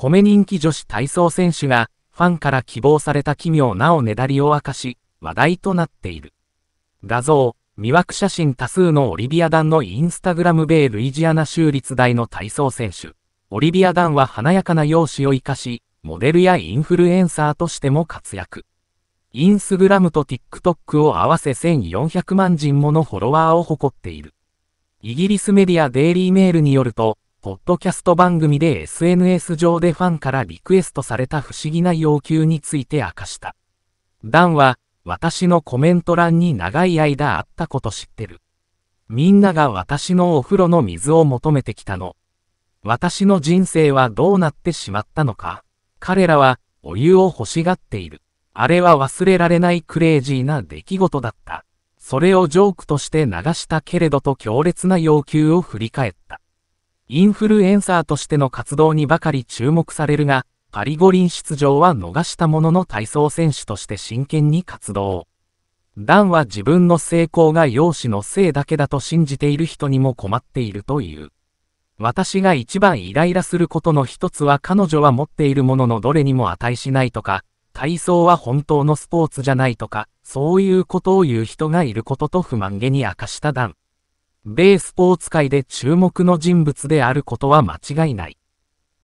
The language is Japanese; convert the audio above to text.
米人気女子体操選手が、ファンから希望された奇妙なおねだりを明かし、話題となっている。画像、魅惑写真多数のオリビア団のインスタグラム米ルイジアナ州立大の体操選手。オリビア団は華やかな容姿を生かし、モデルやインフルエンサーとしても活躍。インスグラムと TikTok を合わせ1400万人ものフォロワーを誇っている。イギリスメディアデイリーメールによると、ポッドキャスト番組で SNS 上でファンからリクエストされた不思議な要求について明かした。ダンは、私のコメント欄に長い間あったこと知ってる。みんなが私のお風呂の水を求めてきたの。私の人生はどうなってしまったのか。彼らはお湯を欲しがっている。あれは忘れられないクレイジーな出来事だった。それをジョークとして流したけれどと強烈な要求を振り返った。インフルエンサーとしての活動にばかり注目されるが、パリ五輪出場は逃したものの体操選手として真剣に活動。ダンは自分の成功が容姿のせいだけだと信じている人にも困っているという。私が一番イライラすることの一つは彼女は持っているもののどれにも値しないとか、体操は本当のスポーツじゃないとか、そういうことを言う人がいることと不満げに明かしたダン。米スポーツ界で注目の人物であることは間違いない。